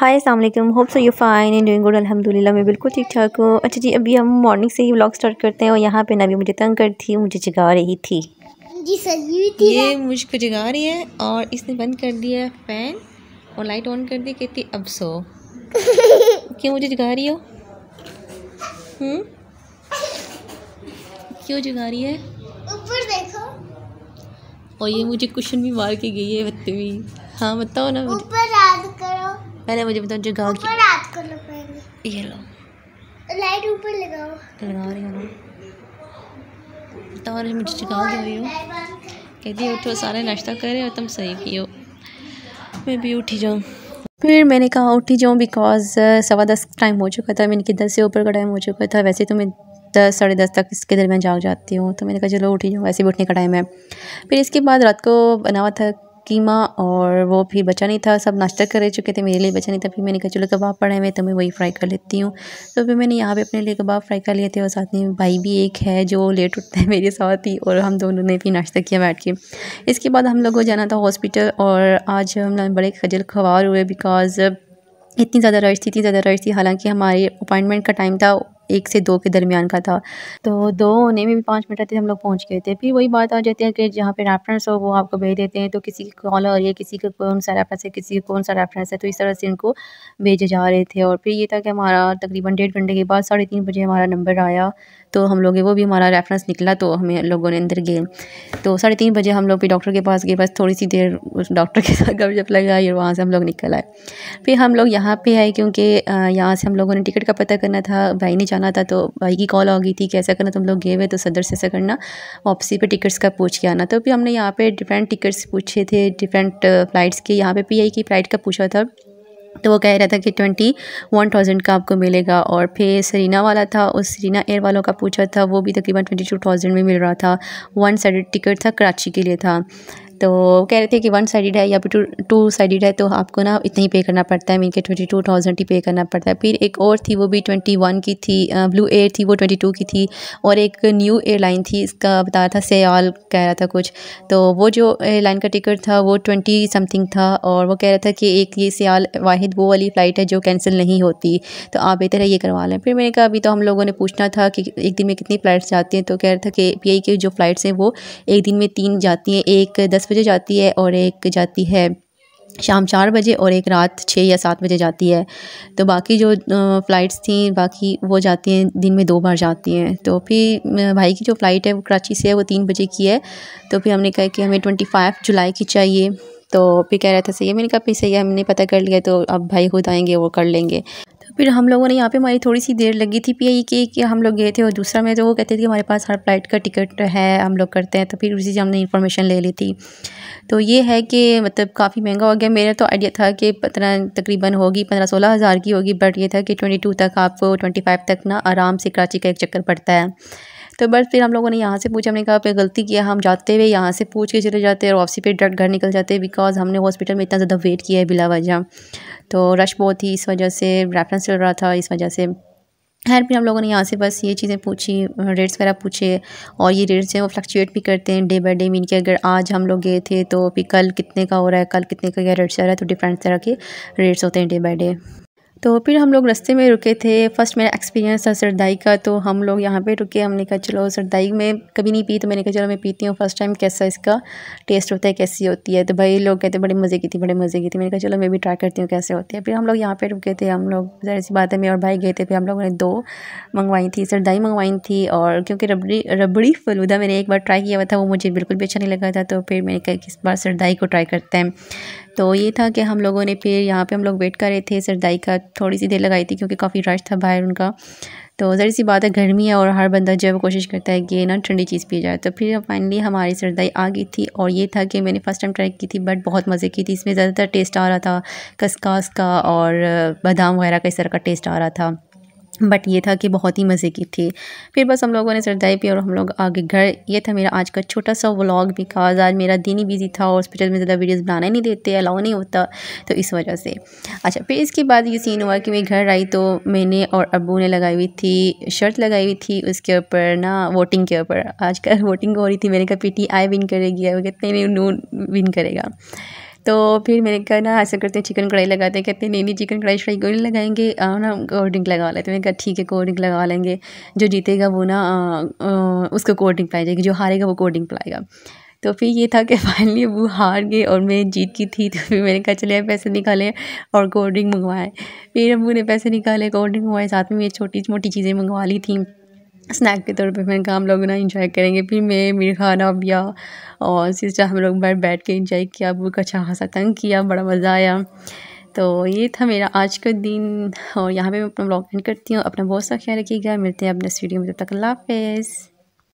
हाय अस्सलाम वालेकुम hope so you fine and doing good अल्हम्दुलिल्लाह मैं बिल्कुल ठीक ठाक हूँ अच्छा जी अभी हम मॉर्निंग से ही व्लॉग स्टार्ट करते हैं और यहाँ पे भी मुझे तंग करती है मुझे जगा रही थी जी सर ये मुझको जगा रही है और इसने बंद कर दिया है फ़ैन और लाइट ऑन कर दी कहती अब सो क्यों मुझे जगा रही हो हम्म? क्यों जगा रही है ऊपर देखो और ये मुझे कुशन भी मार के गई है बदतमीज हाँ बताओ ना मुझे कर पहले मुझे बताओ जो गाँव की रात को ये लो लाइट ऊपर लगाओ लगा रही हूँ मुझे जगा दे रही कहती है उठो सारे नाश्ता करे और तुम सही पियो मैं भी उठी जाऊँ फिर मैंने कहा उठी जाऊँ बिकॉज सवा दस टाइम हो चुका था मैंने कि दस से ऊपर का टाइम हो चुका था वैसे तो मैं दस साढ़े दस तक इसके दरमियान जाग जाती हूँ तो मैंने कहा चलो उठी जाऊँ वैसे भी उठने का टाइम है फिर इसके बाद रात को बना हुआ था कीमा और वो फिर बचा नहीं था सब नाश्ता कर चुके थे मेरे लिए बचा नहीं था फिर मैंने कहा चलो कबाब पड़े हुए तो मैं वही फ्राई कर लेती हूँ तो फिर मैंने यहाँ पे अपने लिए कबाब फ्राई कर लिए थे और साथ में भाई भी एक है जो लेट उठता है मेरे साथ ही और हम दोनों ने फिर नाश्ता किया बैठ के इसके बाद हम लोग को जाना था हॉस्पिटल और आज हम लोग बड़े खजल खवार हुए बिकॉज़ इतनी ज़्यादा रश थी इतनी ज़्यादा रश थी हालांकि हमारी अपॉइंटमेंट का टाइम था एक से दो के दरमियान का था तो दो होने में भी पाँच मिनट रहते हम लोग पहुँच गए थे फिर वही बात आ जाती है कि जहाँ पे रेफरेंस हो वो आपको भेज देते हैं तो किसी की कॉल और रही है किसी का कौन सा रेफरेंस है किसी का कौन सा रेफरेंस है तो इस तरह से इनको भेजे जा रहे थे और फिर ये था कि हमारा तकरीबन डेढ़ घंटे के बाद साढ़े तीन बजे हमारा नंबर आया तो हम लोग वो भी हमारा रेफरेंस निकला तो हमें लोगों ने अंदर गए तो साढ़े तीन बजे हम लोग भी डॉक्टर के पास गए बस थोड़ी सी देर उस डॉक्टर के साथ गप जब लगा और वहाँ से हम लोग निकल आए फिर हम लोग यहाँ पे आए क्योंकि यहाँ से हम लोगों ने टिकट का पता करना था भाई ने जाना था तो भाई की कॉल आ गई थी कैसा करना तुम लोग गए हुए तो सदर से ऐसा करना वापसी पे टिकट्स का पूछ के आना तो फिर हमने यहाँ पे डिफरेंट टिकट्स पूछे थे डिफरेंट फ़्लाइट्स uh, के यहाँ पे पी आई की फ़्लाइट का पूछा था तो वो कह रहा था कि ट्वेंटी वन थाउजेंड का आपको मिलेगा और फिर सरीना वाला था उस सरीना एयर वालों का पूछा था वो भी तकरीबन ट्वेंटी टू थाउजेंड में मिल रहा था वन साइड टिकट था कराची के लिए था तो कह रहे थे कि वन साइडेड है या फिर टू साइडेड है तो आपको ना इतना ही पे करना पड़ता है मीन के ट्वेंटी टू थाउजेंड ही पे करना पड़ता है फिर एक और थी वो भी ट्वेंटी वन की थी ब्लू एयर थी वो ट्वेंटी टू की थी और एक न्यू एयरलाइन थी इसका बता रहा था सयाल कह रहा था कुछ तो वो जो एयरलाइन का टिकट था वो ट्वेंटी समथिंग था और वो कह रहा था कि एक ये सयाल वाहिद वो वाली फ़्लाइट है जो कैंसिल नहीं होती तो आप बेहतर है ये करवा लें फिर मैंने कहा अभी तो हम लोगों ने पूछना था कि एक दिन में कितनी फ़्लाइट्स जाती हैं तो कह रहा था कि पी आई की जो फ़्लाइट्स हैं वो एक दिन में तीन जाती हैं एक दस बजे जाती है और एक जाती है शाम चार बजे और एक रात छः या सात बजे जाती है तो बाकी जो फ़्लाइट्स थी बाकी वो जाती हैं दिन में दो बार जाती हैं तो फिर भाई की जो फ़्लाइट है वो कराची से है वो तीन बजे की है तो फिर हमने कहा कि हमें ट्वेंटी फाइव जुलाई की चाहिए तो फिर कह रहा था सही है मैंने कहा फिर सही है हमने पता कर लिया तो अब भाई खुद आएंगे वो कर लेंगे फिर हम लोगों ने यहाँ पे हमारी थोड़ी सी देर लगी थी पी e के कि हम लोग गए थे और दूसरा में तो वो कहते थे कि हमारे पास हर फ्लाइट का टिकट है हम लोग करते हैं तो फिर उसी से हमने इन्फॉर्मेशन ले ली थी तो ये है कि मतलब काफ़ी महंगा हो गया मेरा तो आइडिया था कि पंद्रह तकरीबन होगी पंद्रह सोलह हज़ार की होगी बट ये था कि ट्वेंटी टू तक आपको ट्वेंटी फाइव तक ना आराम से कराची का एक चक्कर पड़ता है तो बस फिर हम लोगों ने यहाँ से पूछा हमने कहा पे गलती किया हम जाते हुए यहाँ से पूछ के चले जाते हैं और वापसी पे डायरेक्ट घर निकल जाते हैं बिकॉज हमने हॉस्पिटल में इतना ज़्यादा वेट किया है बिला वजह तो रश बहुत थी इस वजह से रेफरेंस चल रहा था इस वजह से खैर फिर हम लोगों ने यहाँ से बस ये चीज़ें पूछी रेट्स वगैरह पूछे और ये रेट्स हैं वो फ्लक्चुएट भी करते हैं डे बाय डे मीन कि अगर आज हम लोग गए थे तो फिर कल कितने का हो रहा है कल कितने का क्या रेट्स आ रहा है तो डिफरेंट तरह के रेट्स होते हैं डे बाय डे तो फिर हम लोग रस्ते में रुके थे फर्स्ट मेरा एक्सपीरियंस था सरदाई का तो हम लोग यहाँ पे रुके हमने कहा चलो सरदाई में कभी नहीं पी तो मैंने कहा चलो मैं पीती हूँ फर्स्ट टाइम कैसा इसका टेस्ट होता है कैसी होती है तो भाई लोग कहते बड़े मज़े की थी बड़े मज़े की थी मैंने कहा चलो मैं भी ट्राई करती हूँ कैसे होती है फिर हम लोग यहाँ पर रुके थे हम लोग ज़रा सी बात है मैं और भाई गए थे फिर हम लोगों ने दो मंगवाई थी सरदाई मंगवाई थी और क्योंकि रबड़ी रबड़ी फलूदा मैंने एक बार ट्राई किया हुआ था वो मुझे बिल्कुल भी अच्छा नहीं लगा था तो फिर मैंने कहा कि इस बार सरदाई को ट्राई करते हैं तो ये था कि हम लोगों ने फिर यहाँ पे हम लोग वेट कर रहे थे सरदाई का थोड़ी सी देर लगाई थी क्योंकि काफ़ी रश था बाहर उनका तो ज़रा सी बात है गर्मी है और हर बंदा जो है वो कोशिश करता है कि ना ठंडी चीज़ पी जाए तो फिर फाइनली हमारी सरदाई आ गई थी और ये था कि मैंने फ़र्स्ट टाइम ट्राई की थी बट बहुत मज़े की थी इसमें ज़्यादातर टेस्ट आ रहा था कसकास का और बादाम वगैरह का इस तरह का टेस्ट आ रहा था बट ये था कि बहुत ही मज़े की थी फिर बस हम लोगों ने सरदाई पी और हम लोग आगे घर ये था मेरा आज का छोटा सा व्लॉग बिकॉज आज मेरा दिन ही बिजी था हॉस्पिटल में ज़्यादा वीडियोस बनाने नहीं देते अलाउ नहीं होता तो इस वजह से अच्छा फिर इसके बाद ये सीन हुआ कि मैं घर आई तो मैंने और अबू ने लगाई हुई थी शर्ट लगाई हुई थी उसके ऊपर ना वोटिंग के ऊपर आजकल वोटिंग हो रही थी मैंने कहा पी टी आई विन करेगी वो कितने में नून विन करेगा तो फिर मैंने कहा ना ऐसा करते हैं चिकन कढ़ाई लगाते हैं कहते हैं नहीं नहीं चिकन कढ़ाई शढ़ाई कोई लगाएंगे ना कोल्ड ड्रिंक लगा लेते मैंने कहा ठीक है कोल्ड ड्रिंक लगा लेंगे जो जीतेगा वो ना उसको कोल्ड ड्रिंक पाई जाएगी जो हारेगा वो कोल्ड ड्रिंक पिलाएगा तो फिर ये था कि फाइनली वो हार गए और मैं जीत की थी तो फिर मैंने कहा चले पैसे निकाले और कोल्ड ड्रिंक मंगवाए फिर अबू ने पैसे निकाले कोल्ड ड्रिंक मंगवाए साथ में ये छोटी मोटी चीज़ें मंगवा ली थी स्नैक के तौर पे मैंने कहा हम लोग ना इंजॉय करेंगे फिर मैं मेरे खाना पिया और सिस्टर हम लोग बैठ बैठ के इंजॉय किया बुक अच्छा खासा तंग किया बड़ा मज़ा आया तो ये था मेरा आज का दिन और यहाँ पे मैं अपना ब्लॉग एंड करती हूँ अपना बहुत सा ख्याल रखिएगा मिलते हैं अपने स्टूडियो में तब तक अल्लाह हाफिज़